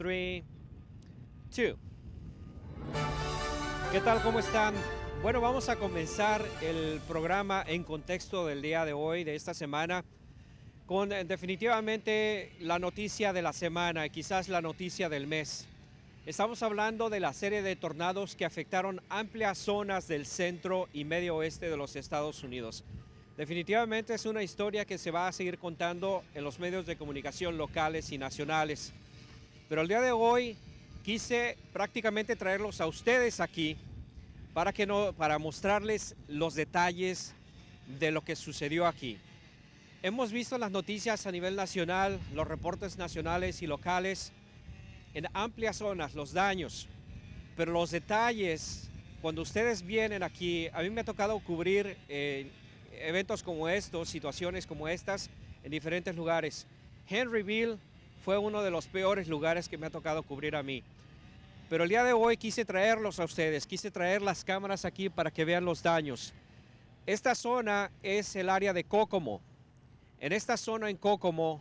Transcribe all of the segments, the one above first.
3, 2. ¿Qué tal? ¿Cómo están? Bueno, vamos a comenzar el programa en contexto del día de hoy, de esta semana, con eh, definitivamente la noticia de la semana, quizás la noticia del mes. Estamos hablando de la serie de tornados que afectaron amplias zonas del centro y medio oeste de los Estados Unidos. Definitivamente es una historia que se va a seguir contando en los medios de comunicación locales y nacionales. Pero el día de hoy quise prácticamente traerlos a ustedes aquí para, que no, para mostrarles los detalles de lo que sucedió aquí. Hemos visto las noticias a nivel nacional, los reportes nacionales y locales, en amplias zonas, los daños, pero los detalles, cuando ustedes vienen aquí, a mí me ha tocado cubrir eh, eventos como estos, situaciones como estas, en diferentes lugares. Henryville fue uno de los peores lugares que me ha tocado cubrir a mí. Pero el día de hoy quise traerlos a ustedes, quise traer las cámaras aquí para que vean los daños. Esta zona es el área de Cocomo. En esta zona en Cocomo,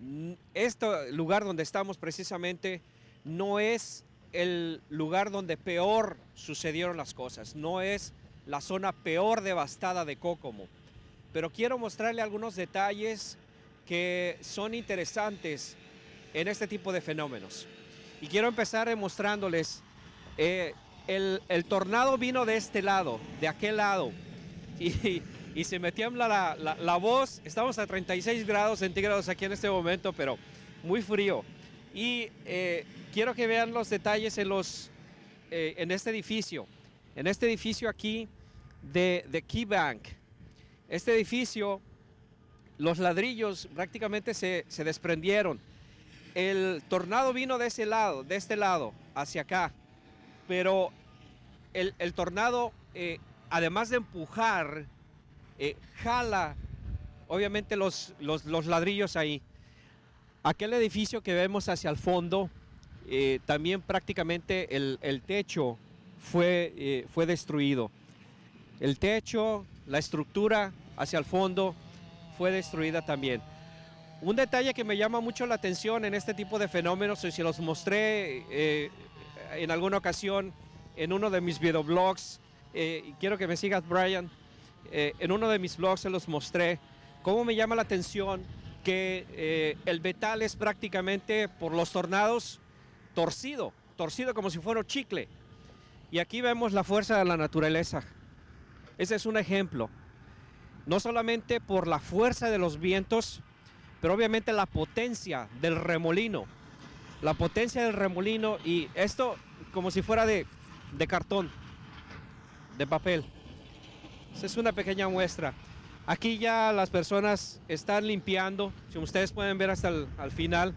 mm, este lugar donde estamos precisamente no es el lugar donde peor sucedieron las cosas, no es la zona peor devastada de Cócomo. Pero quiero mostrarle algunos detalles que son interesantes en este tipo de fenómenos. Y quiero empezar demostrándoles, eh, el, el, tornado vino de este lado, de aquel lado, y, y se me tiembla la, la, la voz, estamos a 36 grados centígrados aquí en este momento, pero muy frío. Y eh, quiero que vean los detalles en, los, eh, en este edificio, en este edificio aquí de, de Bank Este edificio, los ladrillos prácticamente se, se desprendieron el tornado vino de ese lado, de este lado, hacia acá. Pero el, tornado, eh, además de empujar, eh, jala, obviamente, los, ladrillos ahí. Aquel edificio que vemos hacia el fondo, eh, también prácticamente el, el techo fue, fue destruido. El techo, la estructura hacia el fondo fue destruida también. Un detalle que me llama mucho la atención en este tipo de fenómenos, y se los mostré eh, en alguna ocasión en uno de mis videoblogs, eh, quiero que me sigas, Brian, eh, en uno de mis blogs se los mostré, cómo me llama la atención que el metal es prácticamente por los tornados torcido, torcido como si fuera chicle. Y aquí vemos la fuerza de la naturaleza. Ese es un ejemplo. No solamente por la fuerza de los vientos, pero obviamente la potencia del remolino, la potencia del remolino y esto como si fuera de, cartón, de papel. Esa es una pequeña muestra. Aquí ya las personas están limpiando, si ustedes pueden ver hasta el al final,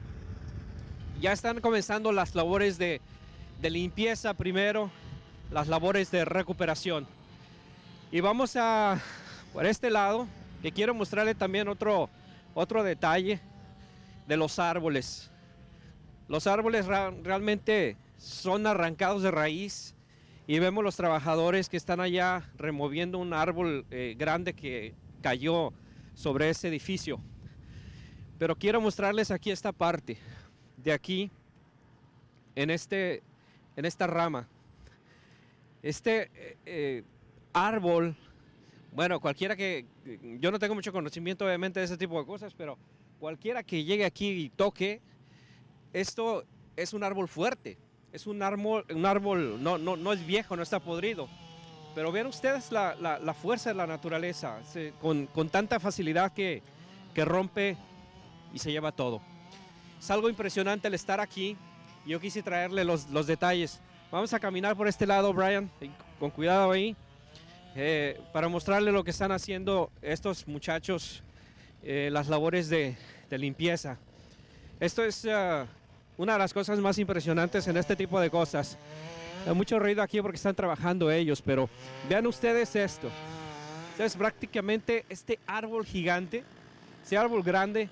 ya están comenzando las labores de, de limpieza primero, las labores de recuperación. Y vamos a por este lado, que quiero mostrarle también otro, otro detalle de los árboles. Los árboles realmente son arrancados de raíz y vemos los trabajadores que están allá removiendo un árbol eh, grande que cayó sobre ese edificio. Pero quiero mostrarles aquí esta parte, de aquí, en, este, en esta rama. Este eh, eh, árbol bueno, cualquiera que, yo no tengo mucho conocimiento obviamente de ese tipo de cosas, pero cualquiera que llegue aquí y toque, esto es un árbol fuerte, es un árbol, un árbol no, no, es viejo, no está podrido. Pero vean ustedes la, fuerza de la naturaleza, con, tanta facilidad que, rompe y se lleva todo. Es algo impresionante el estar aquí. Yo quise traerle los, los detalles. Vamos a caminar por este lado, Brian, con cuidado ahí. Eh, para mostrarle lo que están haciendo estos muchachos, eh, las labores de, limpieza. Esto es ah, una de las cosas más impresionantes en este tipo de cosas. Hay mucho ruido aquí porque están trabajando ellos, pero vean ustedes esto. Es prácticamente este árbol gigante, ese árbol grande,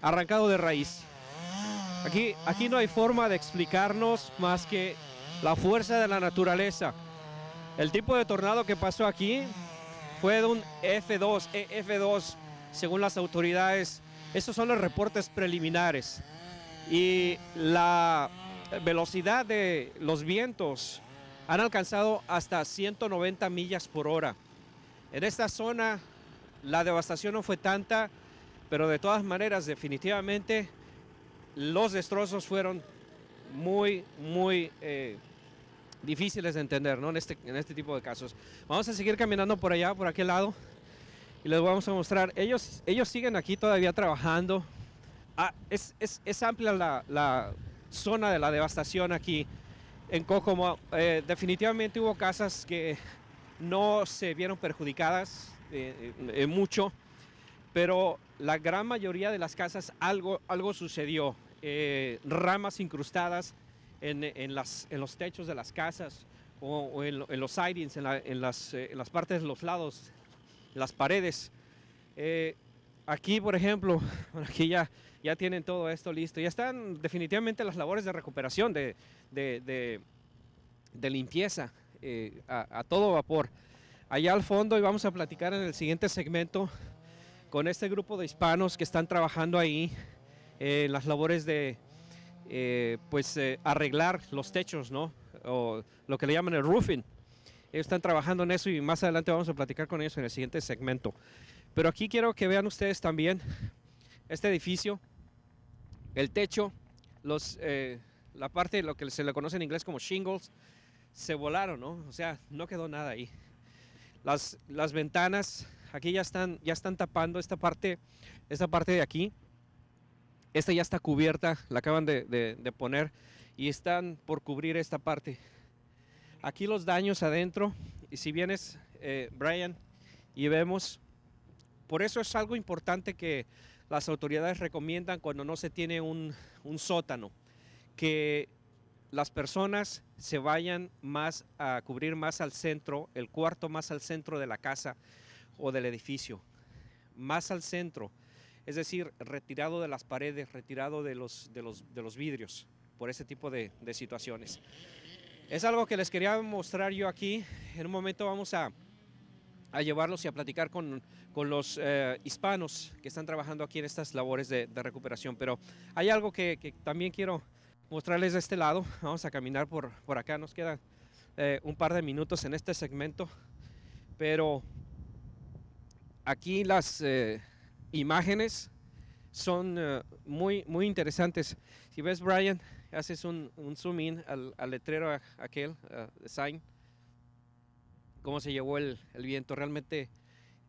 arrancado de raíz. Aquí, aquí no hay forma de explicarnos más que la fuerza de la naturaleza. El tipo de tornado que pasó aquí fue de un F2, EF2, según las autoridades. Esos son los reportes preliminares. Y la velocidad de los vientos han alcanzado hasta 190 millas por hora. En esta zona la devastación no fue tanta, pero de todas maneras definitivamente los destrozos fueron muy, muy... Eh, difíciles de entender ¿no? en, este, en este tipo de casos. Vamos a seguir caminando por allá, por aquel lado, y les vamos a mostrar. Ellos, ellos siguen aquí todavía trabajando. Ah, es, es, es, amplia la, la, zona de la devastación aquí en Kokomo. Eh, definitivamente hubo casas que no se vieron perjudicadas eh, eh, mucho, pero la gran mayoría de las casas algo, algo sucedió. ramas incrustadas, en, en, las, en los techos de las casas o, en, los sidings, en, eh, en las, partes de los lados, las paredes. Eh, aquí, por ejemplo, aquí ya, ya tienen todo esto listo. Ya están definitivamente las labores de recuperación, de, de, de, limpieza eh, a, a, todo vapor. Allá al fondo y vamos a platicar en el siguiente segmento con este grupo de hispanos que están trabajando ahí en las labores de, eh, pues eh, arreglar los techos, ¿no? O lo que le llaman el roofing. Ellos están trabajando en eso y más adelante vamos a platicar con ellos en el siguiente segmento. Pero aquí quiero que vean ustedes también este edificio, el techo, los, eh, la parte de lo que se le conoce en inglés como shingles, se volaron, ¿no? O sea, no quedó nada ahí. Las, las ventanas aquí ya están, ya están tapando esta parte, esta parte de aquí. Esta ya está cubierta, la acaban de, poner y están por cubrir esta parte. Aquí los daños adentro, y si vienes, eh, Brian, y vemos, por eso es algo importante que las autoridades recomiendan cuando no se tiene un sótano, que las personas se vayan más a cubrir más al centro, el cuarto más al centro de la casa o del edificio, más al centro, es decir, retirado de las paredes, retirado de los, los, de los vidrios, por ese tipo de, situaciones. Es algo que les quería mostrar yo aquí, en un momento vamos a, llevarlos y a platicar con, los eh, hispanos que están trabajando aquí en estas labores de, recuperación. Pero hay algo que, también quiero mostrarles de este lado. Vamos a caminar por, por acá, nos quedan eh, un par de minutos en este segmento. Pero aquí las, eh, imágenes son eh, muy, muy interesantes. Si ves, Brian, haces un, un zoom in al, letrero aquel, uh, sign, cómo se llevó el, el viento, realmente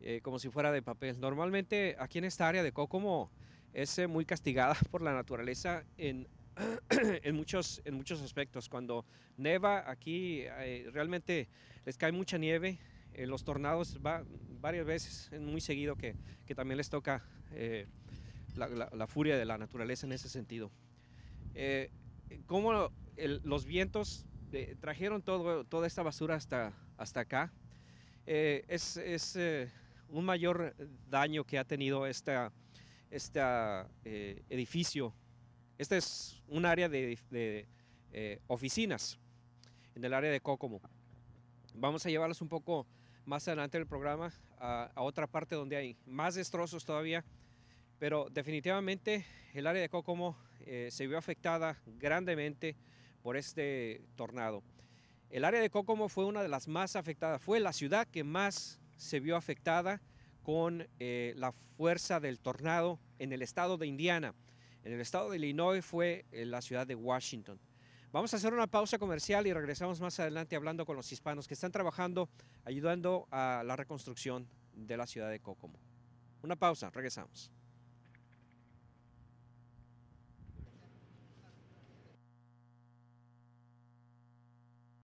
eh, como si fuera de papel. Normalmente aquí en esta área de Cocomo es eh, muy castigada por la naturaleza en, en, muchos, en muchos aspectos. Cuando neva aquí realmente les cae mucha nieve, eh, los tornados va varias veces, muy seguido, que, que también les toca eh, la, furia de la naturaleza en ese sentido. Como eh, cómo los vientos trajeron todo, toda esta basura hasta, hasta acá. es, es un mayor daño que ha tenido este edificio. Esta es un área de, de oficinas en el área de Cocomo. Vamos a llevarlos un poco más adelante del programa a, otra parte donde hay más destrozos todavía. Pero definitivamente el área de Kokomo eh, se vio afectada grandemente por este tornado. El área de Kokomo fue una de las más afectadas, fue la ciudad que más se vio afectada con eh, la fuerza del tornado en el estado de Indiana. En el estado de Illinois fue eh, la ciudad de Washington. Vamos a hacer una pausa comercial y regresamos más adelante hablando con los hispanos que están trabajando, ayudando a la reconstrucción de la ciudad de Cócomo. Una pausa, regresamos.